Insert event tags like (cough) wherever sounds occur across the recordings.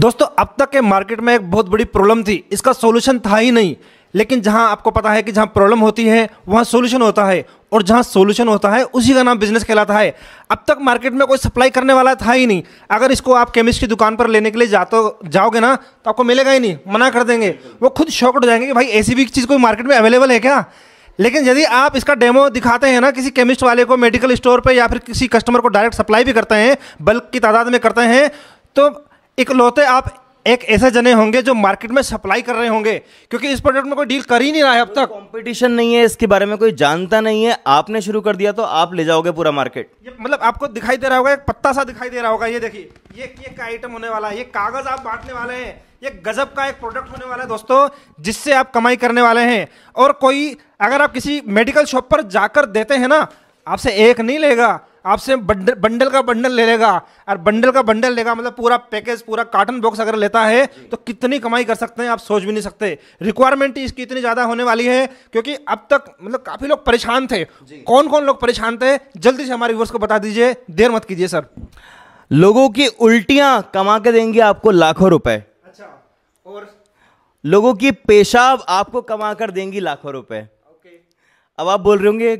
दोस्तों अब तक के मार्केट में एक बहुत बड़ी प्रॉब्लम थी इसका सोल्यूशन था ही नहीं लेकिन जहां आपको पता है कि जहां प्रॉब्लम होती है वहां सोल्यूशन होता है और जहां सोल्यूशन होता है उसी का नाम बिजनेस कहलाता है अब तक मार्केट में कोई सप्लाई करने वाला था ही नहीं अगर इसको आप केमिस्ट की दुकान पर लेने के लिए जाते जाओगे ना तो आपको मिलेगा ही नहीं मना कर देंगे वो खुद शॉकड हो जाएंगे कि भाई ऐसी भी चीज़ कोई मार्केट में अवेलेबल है क्या लेकिन यदि आप इसका डेमो दिखाते हैं ना किसी केमिस्ट वाले को मेडिकल स्टोर पर या फिर किसी कस्टमर को डायरेक्ट सप्लाई भी करते हैं बल्क की तादाद में करते हैं तो इकलौते आप एक ऐसे जने होंगे जो मार्केट में सप्लाई कर रहे होंगे क्योंकि इस प्रोडक्ट में कोई डील कर ही नहीं रहा है अब तक कंपटीशन नहीं है इसके बारे में कोई जानता नहीं है आपने शुरू कर दिया तो आप ले जाओगे पूरा मार्केट मतलब आपको दिखाई दे रहा होगा एक पत्ता सा दिखाई दे रहा होगा ये देखिए ये ये का आइटम होने वाला है ये कागज आप बांटने वाले हैं ये गजब का एक प्रोडक्ट होने वाला है दोस्तों जिससे आप कमाई करने वाले हैं और कोई अगर आप किसी मेडिकल शॉप पर जाकर देते हैं ना आपसे एक नहीं लेगा आपसे बंडल बंडल का बंडल ले लेगा और बंडल का बंडल लेगा मतलब पूरा पैकेज पूरा कार्टन बॉक्स अगर लेता है तो कितनी कमाई कर सकते हैं आप सोच भी नहीं सकते रिक्वायरमेंट इसकी इतनी ज़्यादा होने वाली है क्योंकि अब तक मतलब काफ़ी लोग परेशान थे कौन कौन लोग परेशान थे जल्दी से हमारे व्यूवर्स को बता दीजिए देर मत कीजिए सर लोगों की उल्टियाँ कमा के देंगे आपको लाखों रुपए अच्छा और लोगों की पेशाब आपको कमा कर देंगी लाखों रुपए अब आप बोल रहे होंगे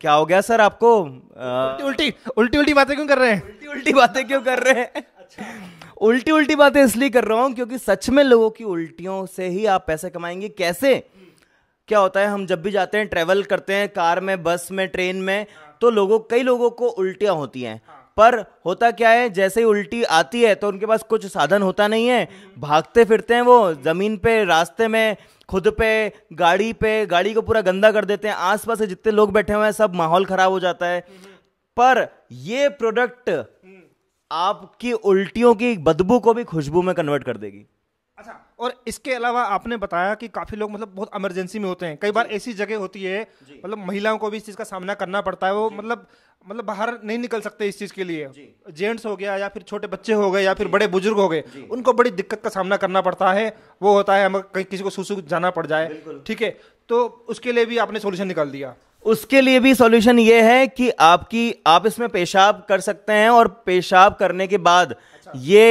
क्या हो गया सर आपको उल्टी उल्टी उल्टी उल्टी बातें क्यों कर रहे हैं उल्टी उल्टी बातें क्यों कर रहे हैं उल्टी उल्टी बातें इसलिए कर रहा हूं क्योंकि सच में लोगों की उल्टियों से ही आप पैसे कमाएंगे कैसे क्या होता है हम जब भी जाते हैं ट्रेवल करते हैं कार में बस में ट्रेन में तो लोगों कई लोगों को उल्टियां होती हैं पर होता क्या है जैसे ही उल्टी आती है तो उनके पास कुछ साधन होता नहीं है भागते फिरते हैं वो ज़मीन पे रास्ते में खुद पे गाड़ी पे गाड़ी को पूरा गंदा कर देते हैं आसपास से जितने लोग बैठे हुए हैं सब माहौल ख़राब हो जाता है पर ये प्रोडक्ट आपकी उल्टियों की बदबू को भी खुशबू में कन्वर्ट कर देगी अच्छा और इसके अलावा आपने बताया कि काफ़ी लोग मतलब बहुत इमरजेंसी में होते हैं कई बार ऐसी जगह होती है मतलब महिलाओं को भी इस चीज़ का सामना करना पड़ता है वो मतलब मतलब बाहर नहीं निकल सकते इस चीज के लिए जेंट्स हो गया या फिर छोटे बच्चे हो गए या फिर बड़े बुजुर्ग हो गए उनको बड़ी दिक्कत का सामना करना पड़ता है वो होता है हमें कहीं किसी को सुसु जाना पड़ जाए ठीक है तो उसके लिए भी आपने सोल्यूशन निकाल दिया उसके लिए भी सोल्यूशन ये है कि आपकी आप इसमें पेशाब कर सकते हैं और पेशाब करने के बाद अच्छा। ये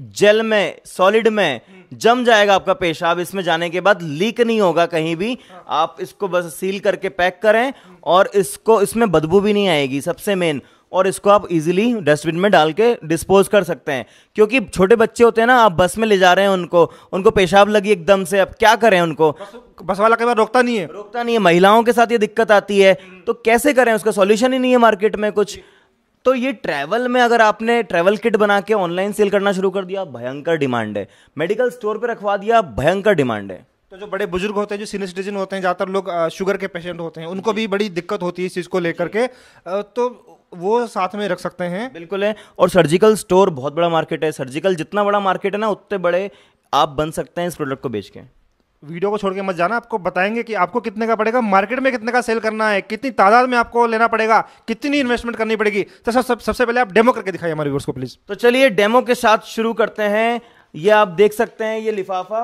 जेल में सॉलिड में जम जाएगा आपका पेशाब इसमें जाने के बाद लीक नहीं होगा कहीं भी आप इसको बस सील करके पैक करें और इसको इसमें बदबू भी नहीं आएगी सबसे मेन और इसको आप इजीली डस्टबिन में डाल के डिस्पोज कर सकते हैं क्योंकि छोटे बच्चे होते हैं ना आप बस में ले जा रहे हैं उनको उनको पेशाब लगी एकदम से अब क्या करें उनको बस, बस वाला कई बार रोकता नहीं है रोकता नहीं है महिलाओं के साथ ये दिक्कत आती है तो कैसे करें उसका सॉल्यूशन ही नहीं है मार्केट में कुछ तो ये ट्रैवल में अगर आपने ट्रैवल किट बना के ऑनलाइन सेल करना शुरू कर दिया भयंकर डिमांड है मेडिकल स्टोर पर रखवा दिया भयंकर डिमांड है तो जो बड़े बुजुर्ग होते हैं जो सीनियर सिटीजन होते हैं ज़्यादातर लोग शुगर के पेशेंट होते हैं उनको भी बड़ी दिक्कत होती है इस चीज़ को लेकर के तो वो साथ में रख सकते हैं बिल्कुल है और सर्जिकल स्टोर बहुत बड़ा मार्केट है सर्जिकल जितना बड़ा मार्केट है ना उतने बड़े आप बन सकते हैं इस प्रोडक्ट को बेच के वीडियो को छोड़ के मत जाना आपको बताएंगे कि आपको कितने का पड़ेगा मार्केट में कितने का सेल करना है कितनी तादाद में आपको लेना पड़ेगा कितनी इन्वेस्टमेंट करनी पड़ेगी तो सब सबसे सब पहले आप डेमो करके दिखाइए हमारे व्यूअर्स को प्लीज तो चलिए डेमो के साथ शुरू करते हैं ये आप देख सकते हैं ये लिफाफा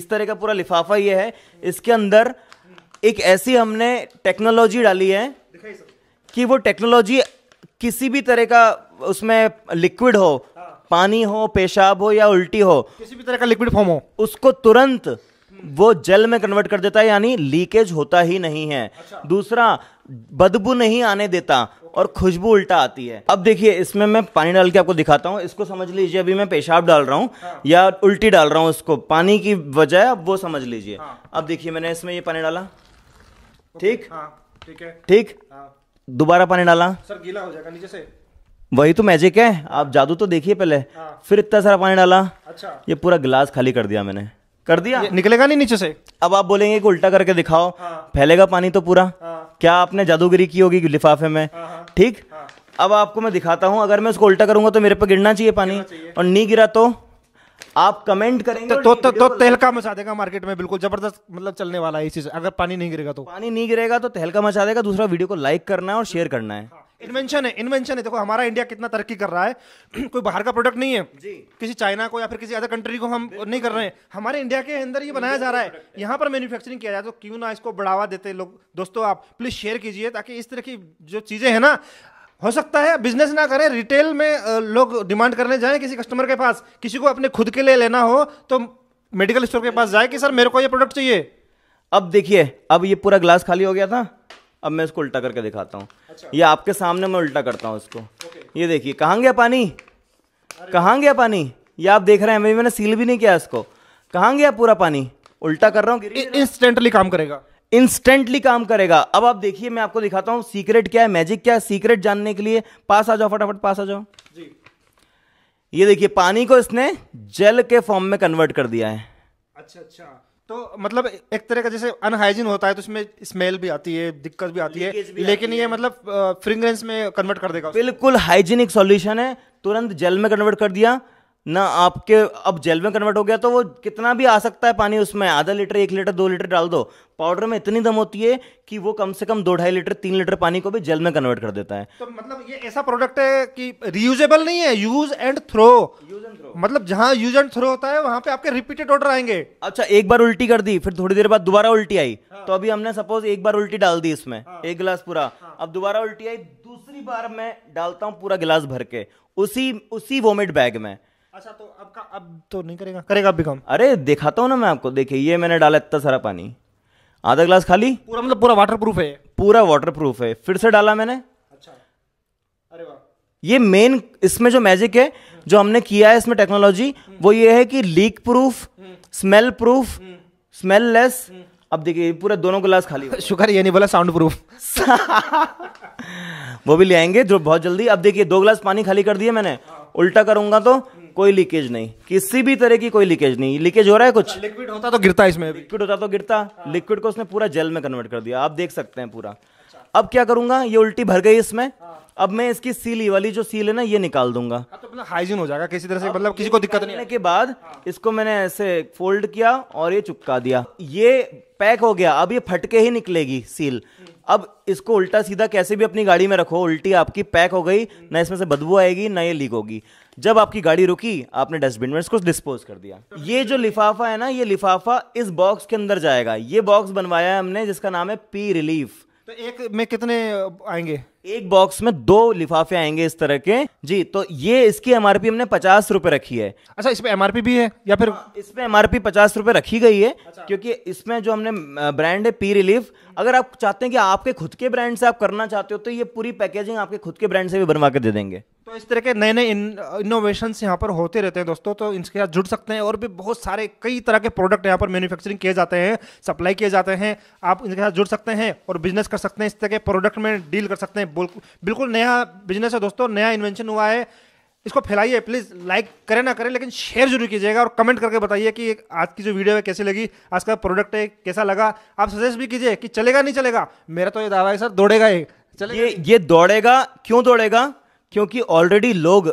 इस तरह का पूरा लिफाफा ये है इसके अंदर एक ऐसी हमने टेक्नोलॉजी डाली है कि वो टेक्नोलॉजी किसी भी तरह का उसमें लिक्विड हो हाँ। पानी हो पेशाब हो या उल्टी हो किसी भी तरह का लिक्विड फॉर्म हो उसको तुरंत वो जल में कन्वर्ट कर देता है यानी लीकेज होता ही नहीं है अच्छा। दूसरा बदबू नहीं आने देता और खुशबू उल्टा आती है अब देखिए इसमें मैं पानी डाल के आपको दिखाता हूँ इसको समझ लीजिए अभी मैं पेशाब डाल रहा हूँ हाँ। या उल्टी डाल रहा हूँ इसको पानी की वजह अब वो समझ लीजिए हाँ। अब देखिए मैंने इसमें ये पानी डाला ठीक हाँ, ठीक है ठीक हाँ। दोबारा पानी डाला सर गीला हो जाएगा नीचे से वही तो मैजिक है आप जादू तो देखिए पहले हाँ। फिर इतना सारा पानी डाला अच्छा ये पूरा गिलास खाली कर दिया मैंने कर दिया निकलेगा नहीं नीचे से अब आप बोलेंगे कि उल्टा करके दिखाओ हाँ। फैलेगा पानी तो पूरा हाँ। क्या आपने जादूगिरी की होगी लिफाफे में हाँ, हाँ। ठीक हाँ। अब आपको मैं दिखाता हूँ अगर मैं उसको उल्टा करूंगा तो मेरे पे गिरना चाहिए पानी चाहिए। और नहीं गिरा तो आप कमेंट करेंगे तो तो, तो, तो तहलका मचा देगा मार्केट में बिल्कुल जबरदस्त मतलब चलने वाला है इसी से अगर पानी नहीं गिरेगा तो पानी नहीं गिरेगा तो तहलका मचा देगा दूसरा वीडियो को लाइक करना है और शेयर करना है इन्वेंशन है इन्वेंशन है देखो हमारा इंडिया कितना तरक्की कर रहा है (clears throat) कोई बाहर का प्रोडक्ट नहीं है जी। किसी चाइना को या फिर किसी अदर कंट्री को हम नहीं कर रहे हैं हमारे इंडिया के अंदर ये बनाया जा रहा है यहाँ पर मैन्युफैक्चरिंग किया जाए तो क्यों ना इसको बढ़ावा देते लोग दोस्तों आप प्लीज शेयर कीजिए ताकि इस तरह की जो चीजें हैं ना हो सकता है बिजनेस ना करें रिटेल में लोग डिमांड करने जाए किसी कस्टमर के पास किसी को अपने खुद के लिए लेना हो तो मेडिकल स्टोर के पास जाए कि सर मेरे को ये प्रोडक्ट चाहिए अब देखिए अब ये पूरा ग्लास खाली हो गया था अब मैं इसको उल्टा करके दिखाता हूँ अच्छा। ये आपके सामने मैं उल्टा करता हूँ इसको ये देखिए कहाँ गया पानी कहाँ गया पानी ये आप देख रहे हैं अभी मैंने सील भी नहीं किया इसको कहाँ गया पूरा पानी उल्टा कर रहा हूँ इंस्टेंटली काम करेगा इंस्टेंटली काम करेगा अब आप देखिए मैं आपको दिखाता हूँ सीक्रेट क्या है मैजिक क्या है सीक्रेट जानने के लिए पास आ जाओ फटाफट पास आ जाओ जी ये देखिए पानी को इसने जेल के फॉर्म में कन्वर्ट कर दिया है अच्छा अच्छा तो मतलब एक तरह का जैसे अनहाइजीन होता है तो उसमें स्मेल भी आती है दिक्कत भी आती है भी लेकिन ये मतलब फ्रिंग्रेंस में कन्वर्ट कर देगा बिल्कुल हाइजीनिक सॉल्यूशन है तुरंत जेल में कन्वर्ट कर दिया ना आपके अब जेल में कन्वर्ट हो गया तो वो कितना भी आ सकता है पानी उसमें आधा लीटर एक लीटर दो लीटर डाल दो पाउडर में इतनी दम होती है कि वो कम से कम दो ढाई लीटर तीन लीटर पानी को भी जेल में कन्वर्ट कर देता है तो मतलब ये ऐसा प्रोडक्ट है कि रियूजेबल नहीं है use and throw use and throw मतलब जहां यूज एंड थ्रो होता है वहां पे आपके रिपीटेड ऑर्डर आएंगे अच्छा एक बार उल्टी कर दी फिर थोड़ी देर बाद दोबारा उल्टी आई हाँ। तो अभी हमने सपोज एक बार उल्टी डाल दी इसमें हाँ। एक गिलास पूरा हाँ। अब दोबारा उल्टी आई दूसरी बार मैं डालता हूँ पूरा गिलास भर के उसी उसी वोमिट बैग में अच्छा तो अब का अब तो नहीं करेगा करेगा अभी कम अरे दिखाता हूँ ना मैं आपको देखिए ये मैंने डाला इतना सारा पानी आधा ग्लास खाली पूरा मतलब पूरा वाटर प्रूफ है पूरा वाटर प्रूफ है फिर से डाला मैंने अच्छा अरे वाह ये मेन इसमें जो मैजिक है जो हमने किया है इसमें टेक्नोलॉजी हम्म। वो ये है कि leak proof smell proof smell less अब देखिए पूरा दोनों गिलास खाली शुक्र ये नहीं बोला साउंड प्रूफ (laughs) वो भी ले आएंगे जो बहुत जल्दी अब देखिए दो गिलास पानी खाली कर दिए मैंने हाँ। उल्टा करूंगा तो कोई लीकेज नहीं किसी भी तरह की कोई लीकेज नहीं लीकेज हो रहा है कुछ लिक्विड होता तो गिरता इसमें लिक्विड होता तो गिरता हाँ। लिक्विड को उसने पूरा जेल में कन्वर्ट कर दिया आप देख सकते हैं पूरा अब क्या करूंगा ये उल्टी भर गई इसमें हाँ। अब मैं इसकी सीली वाली जो सील है ना ये निकाल दूंगा हाँ, तो हाइजीन हो जाएगा किसी तरह से मतलब किसी को दिक्कत नहीं के बाद हाँ। इसको मैंने ऐसे फोल्ड किया और ये चुपका दिया ये पैक हो गया अब ये फटके ही निकलेगी सील हम्म। अब इसको उल्टा सीधा कैसे भी अपनी गाड़ी में रखो उल्टी आपकी पैक हो गई हम्म। ना इसमें से बदबू आएगी ना ये लीक होगी जब आपकी गाड़ी रुकी आपने डस्टबिन में इसको डिस्पोज कर दिया तो ये जो लिफाफा है ना ये लिफाफा इस बॉक्स के अंदर जाएगा ये बॉक्स बनवाया है हमने जिसका नाम है पी रिलीफ तो एक में कितने आएंगे एक बॉक्स में दो लिफाफे आएंगे इस तरह के जी तो ये इसकी एमआरपी हमने पचास रुपए रखी है अच्छा इसमें एमआरपी भी है या फिर हाँ, इसमें एमआरपी पचास रुपए रखी गई है अच्छा। क्योंकि इसमें जो हमने ब्रांड है पी रिलीफ अगर आप चाहते हैं कि आपके खुद के ब्रांड से आप करना चाहते हो तो ये पूरी पैकेजिंग आपके खुद के ब्रांड से भी बनवा के दे देंगे तो इस तरह के नए नए इनोवेशंस यहाँ पर होते रहते हैं दोस्तों तो इनके साथ जुड़ सकते हैं और भी बहुत सारे कई तरह के प्रोडक्ट यहाँ पर मैन्युफैक्चरिंग किए जाते हैं सप्लाई किए जाते हैं आप इनके साथ जुड़ सकते हैं और बिजनेस कर सकते हैं इस तरह के प्रोडक्ट में डील कर सकते हैं बिल्कुल नया बिजनेस है दोस्तों नया इन्वेंशन हुआ है इसको फैलाइए प्लीज़ लाइक करें ना करें लेकिन शेयर जरूर कीजिएगा और कमेंट करके बताइए कि आज की जो वीडियो है कैसी लगी आज का प्रोडक्ट है कैसा लगा आप सजेस्ट भी कीजिए कि चलेगा नहीं चलेगा मेरा तो ये दावा है सर दौड़ेगा चले ये ये दौड़ेगा क्यों दौड़ेगा क्योंकि ऑलरेडी लोग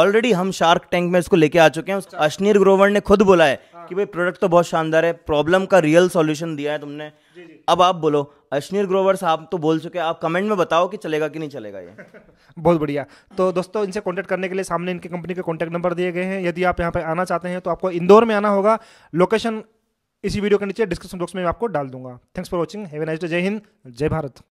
ऑलरेडी हम शार्क टैंक में इसको लेके आ चुके हैं अश्नीर ग्रोवर ने खुद बोला है हाँ। कि भाई प्रोडक्ट तो बहुत शानदार है प्रॉब्लम का रियल सॉल्यूशन दिया है तुमने जी जी। अब आप बोलो अश्नीर ग्रोवर साहब तो बोल चुके हैं आप कमेंट में बताओ कि चलेगा कि नहीं चलेगा ये (laughs) बहुत बढ़िया तो दोस्तों इनसे कॉन्टैक्ट करने के लिए सामने इनकी कंपनी के कॉन्टैक्ट नंबर दिए गए हैं यदि आप यहाँ पर आना चाहते हैं तो आपको इंदौर में आना होगा लोकेशन इसी वीडियो के नीचे डिस्क्रिप्शन बॉक्स में मैं आपको डाल दूंगा thanks for watching have nice day जय हिंद जय भारत